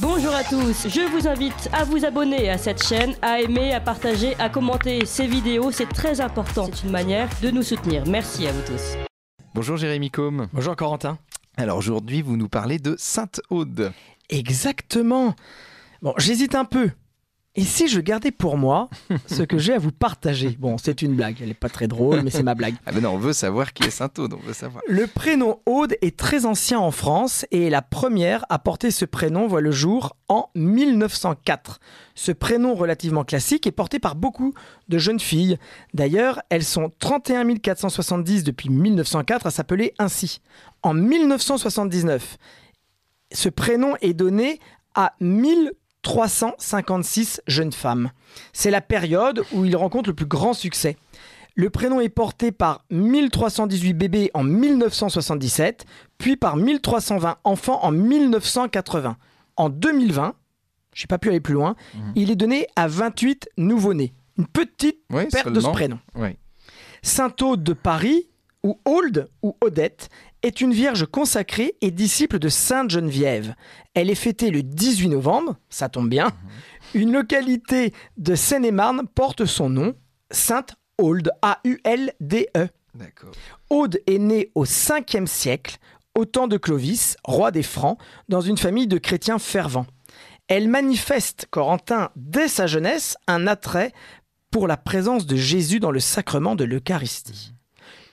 Bonjour à tous, je vous invite à vous abonner à cette chaîne, à aimer, à partager, à commenter ces vidéos, c'est très important, c'est une manière de nous soutenir. Merci à vous tous. Bonjour Jérémy Combe. Bonjour Corentin. Alors aujourd'hui, vous nous parlez de Sainte-Aude. Exactement. Bon, j'hésite un peu et si je gardais pour moi ce que j'ai à vous partager Bon, c'est une blague, elle n'est pas très drôle, mais c'est ma blague. Ah ben non, on veut savoir qui est saint Aude, on veut savoir. Le prénom Aude est très ancien en France et la première à porter ce prénom voit le jour en 1904. Ce prénom relativement classique est porté par beaucoup de jeunes filles. D'ailleurs, elles sont 31 470 depuis 1904 à s'appeler ainsi. En 1979, ce prénom est donné à 1000 356 jeunes femmes. C'est la période où il rencontre le plus grand succès. Le prénom est porté par 1318 bébés en 1977, puis par 1320 enfants en 1980. En 2020, je n'ai pas pu aller plus loin, mhm. il est donné à 28 nouveau-nés. Une petite perte de ce prénom. Oui. Saint-Aude de Paris, où ou Odette est une vierge consacrée et disciple de Sainte Geneviève. Elle est fêtée le 18 novembre, ça tombe bien. Mhm. Une localité de Seine-et-Marne porte son nom, Sainte Ould A-U-L-D-E. E. Aude est née au 5e siècle, au temps de Clovis, roi des Francs, dans une famille de chrétiens fervents. Elle manifeste, Corentin, dès sa jeunesse, un attrait pour la présence de Jésus dans le sacrement de l'Eucharistie.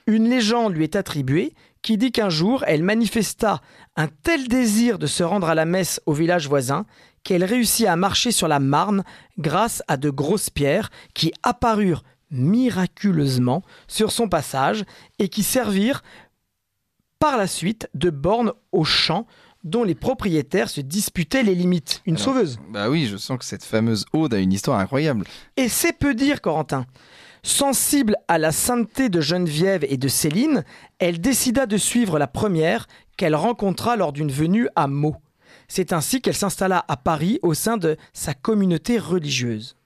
Une légende lui est attribuée qui dit qu'un jour elle manifesta un tel désir de se rendre à la messe au village voisin qu'elle réussit à marcher sur la Marne grâce à de grosses pierres qui apparurent miraculeusement sur son passage et qui servirent par la suite de bornes aux champs dont les propriétaires se disputaient les limites. Une sauveuse. Bah oui, je sens que cette fameuse ode a une histoire incroyable. Et c'est peu dire, Corentin. Sensible à la sainteté de Geneviève et de Céline, elle décida de suivre la première qu'elle rencontra lors d'une venue à Meaux. C'est ainsi qu'elle s'installa à Paris au sein de sa communauté religieuse.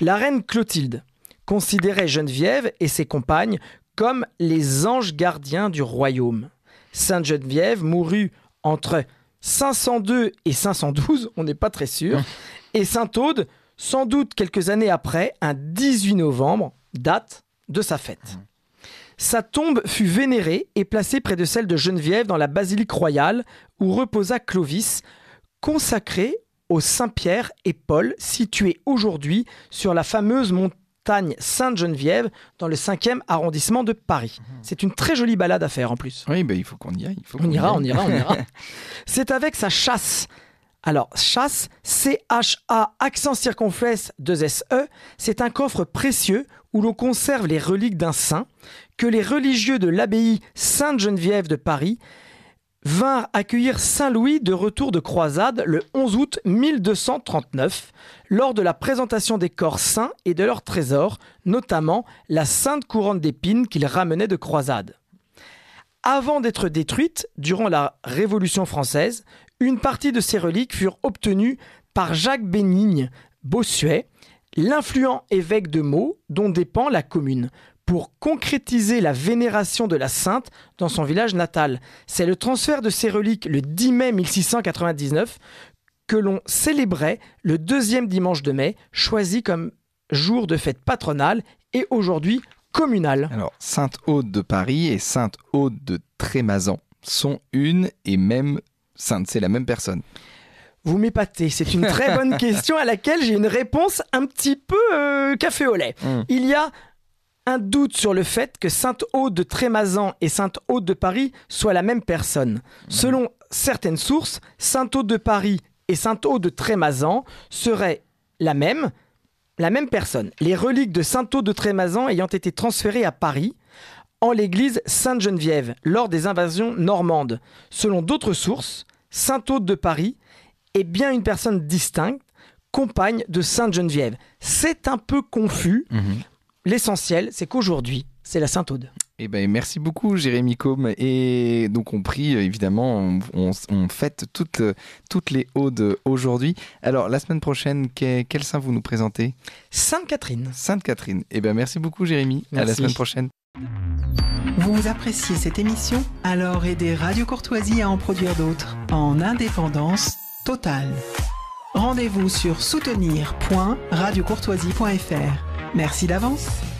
La reine Clotilde considérait Geneviève et ses compagnes comme les anges gardiens du royaume. Sainte Geneviève mourut entre 502 et 512, on n'est pas très sûr, hein. et Sainte Aude, sans doute quelques années après, un 18 novembre date de sa fête. Sa tombe fut vénérée et placée près de celle de Geneviève dans la basilique royale où reposa Clovis, consacré au Saint-Pierre et Paul, situé aujourd'hui sur la fameuse montagne Sainte-Geneviève dans le 5e arrondissement de Paris. Mhm. C'est une très jolie balade à faire en plus. Oui, ben, il faut qu'on y aille. on ira, on ira, on ira. C'est avec sa chasse alors, chasse, C-H-A, accent circonflexe, 2-S-E, c'est un coffre précieux où l'on conserve les reliques d'un saint que les religieux de l'abbaye Sainte-Geneviève de Paris vinrent accueillir Saint Louis de retour de croisade le 11 août 1239 lors de la présentation des corps saints et de leurs trésors, notamment la sainte couronne d'épines qu'ils ramenaient de croisade. Avant d'être détruite, durant la Révolution française, une partie de ces reliques furent obtenues par Jacques Bénigne Bossuet, l'influent évêque de Meaux dont dépend la commune, pour concrétiser la vénération de la sainte dans son village natal. C'est le transfert de ces reliques le 10 mai 1699 que l'on célébrait le deuxième dimanche de mai, choisi comme jour de fête patronale et aujourd'hui communale. Alors, Sainte-Aude de Paris et Sainte-Aude de Trémazan sont une et même sainte, c'est la même personne. Vous m'épatez, c'est une très bonne question à laquelle j'ai une réponse un petit peu euh, café au lait. Hum. Il y a un doute sur le fait que Sainte-Aude de Trémazan et Sainte-Aude de Paris soient la même personne. Hum. Selon certaines sources, Sainte-Aude de Paris et Sainte-Aude de Trémazan seraient la même, la même personne, les reliques de saint aude de Trémazan ayant été transférées à Paris en l'église Sainte-Geneviève lors des invasions normandes. Selon d'autres sources, Saint-Aude de Paris est bien une personne distincte, compagne de Sainte-Geneviève. C'est un peu confus. Mhm. L'essentiel, c'est qu'aujourd'hui, c'est la Sainte-Aude. Eh ben, merci beaucoup, Jérémy Combe. Et donc, on prie, euh, évidemment, on, fête toutes, euh, toutes les Audes aujourd'hui. Alors, la semaine prochaine, quel, quel saint vous nous présentez Sainte-Catherine. Sainte-Catherine. Eh bien merci beaucoup, Jérémy. À la semaine prochaine. Vous appréciez cette émission Alors aidez Radio Courtoisie à en produire d'autres en indépendance totale. Rendez-vous sur soutenir.radiocourtoisie.fr. Merci d'avance.